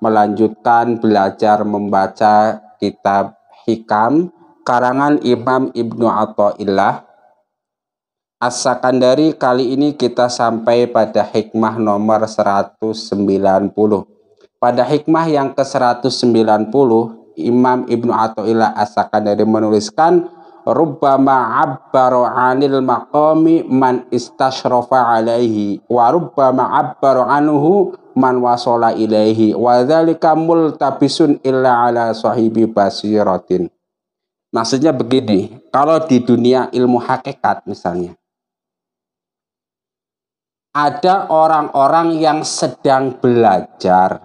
melanjutkan belajar membaca kitab Hikam karangan Imam Ibnu Athaillah. As-Sakandari kali ini kita sampai pada hikmah nomor 190. Pada hikmah yang ke-190, Imam Ibnu Athaillah As-Sakandari menuliskan rubbama abbaru 'anil maqami man istashrafa 'alaihi wa rubbama abbaru 'anhu man wasola ilaihi wa dhalika multabisun illa 'ala sahibi basiratin Maksudnya begini, kalau di dunia ilmu hakikat misalnya, ada orang-orang yang sedang belajar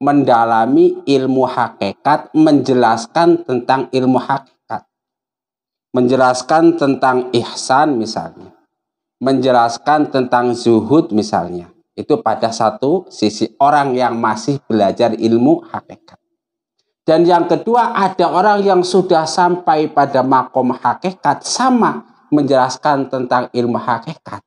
mendalami ilmu hakikat, menjelaskan tentang ilmu hakikat menjelaskan tentang ihsan misalnya, menjelaskan tentang zuhud misalnya. Itu pada satu sisi orang yang masih belajar ilmu hakikat. Dan yang kedua ada orang yang sudah sampai pada makom hakikat sama menjelaskan tentang ilmu hakikat.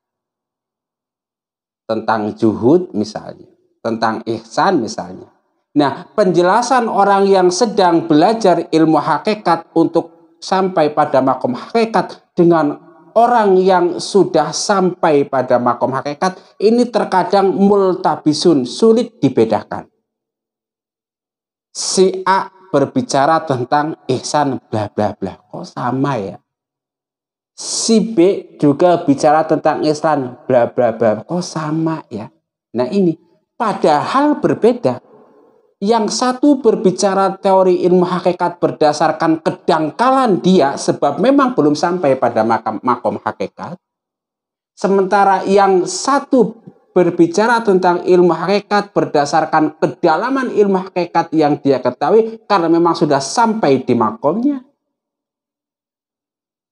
Tentang zuhud misalnya, tentang ihsan misalnya. Nah, penjelasan orang yang sedang belajar ilmu hakikat untuk sampai pada makom hakikat dengan orang yang sudah sampai pada makom hakikat ini terkadang multabisun, sulit dibedakan. Si A berbicara tentang ihsan bla bla bla. Kok sama ya? Si B juga bicara tentang ihsan bla bla bla. Kok sama ya? Nah ini padahal berbeda yang satu berbicara teori ilmu hakikat berdasarkan kedangkalan dia sebab memang belum sampai pada makam makom hakikat. Sementara yang satu berbicara tentang ilmu hakikat berdasarkan kedalaman ilmu hakikat yang dia ketahui karena memang sudah sampai di makomnya.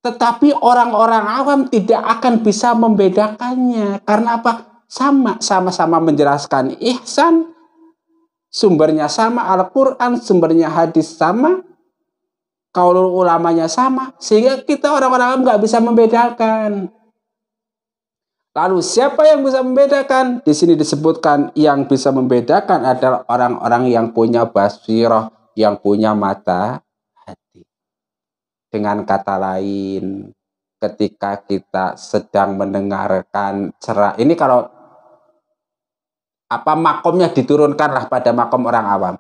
Tetapi orang-orang awam tidak akan bisa membedakannya. Karena apa? Sama, sama-sama menjelaskan ihsan, sumbernya sama, Al-Quran sumbernya hadis sama, kaulul ulamanya sama, sehingga kita orang-orang nggak bisa membedakan. Lalu siapa yang bisa membedakan? Di sini disebutkan yang bisa membedakan adalah orang-orang yang punya basirah, yang punya mata hati. Dengan kata lain, ketika kita sedang mendengarkan cerah. Ini kalau apa makomnya diturunkanlah pada makom orang awam.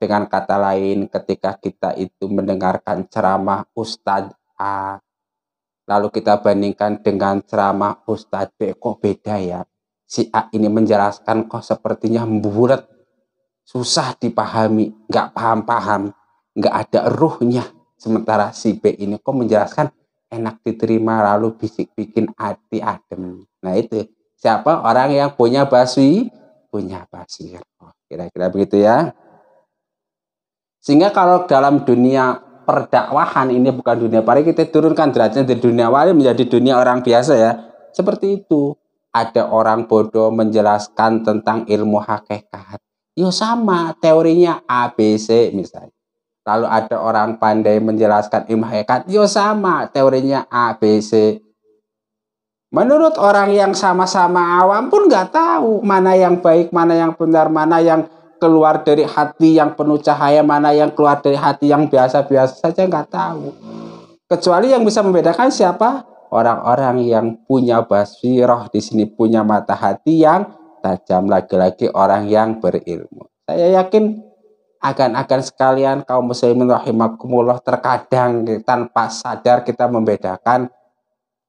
Dengan kata lain, ketika kita itu mendengarkan ceramah Ustadz A, lalu kita bandingkan dengan ceramah Ustadz B, kok beda ya? Si A ini menjelaskan kok sepertinya bulat, susah dipahami, nggak paham-paham, nggak ada ruhnya. Sementara si B ini kok menjelaskan enak diterima, lalu bisik bikin hati adem. Nah itu, siapa orang yang punya baswi punya pasir. Oh, kira-kira begitu ya. Sehingga kalau dalam dunia perdakwahan ini bukan dunia pari, kita turunkan derajatnya dari dunia wali menjadi dunia orang biasa ya. Seperti itu. Ada orang bodoh menjelaskan tentang ilmu hakikat. Ya sama, teorinya ABC misalnya. Lalu ada orang pandai menjelaskan ilmu hakikat. Ya sama, teorinya ABC. Menurut orang yang sama-sama awam pun nggak tahu mana yang baik, mana yang benar, mana yang keluar dari hati yang penuh cahaya, mana yang keluar dari hati yang biasa-biasa saja nggak tahu. Kecuali yang bisa membedakan siapa? Orang-orang yang punya basiroh di sini, punya mata hati yang tajam lagi-lagi orang yang berilmu. Saya yakin akan-akan sekalian kaum muslimin rahimakumullah terkadang tanpa sadar kita membedakan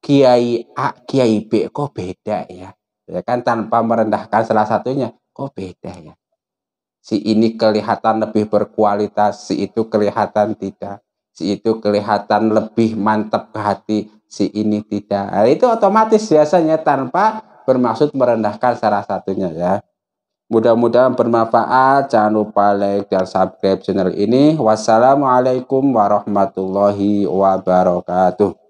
Kiai A, Kiai B kok beda ya. Ya kan tanpa merendahkan salah satunya, kok beda ya. Si ini kelihatan lebih berkualitas, si itu kelihatan tidak. Si itu kelihatan lebih mantap ke hati, si ini tidak. Nah, itu otomatis biasanya tanpa bermaksud merendahkan salah satunya ya. Mudah-mudahan bermanfaat. Jangan lupa like dan subscribe channel ini. Wassalamualaikum warahmatullahi wabarakatuh.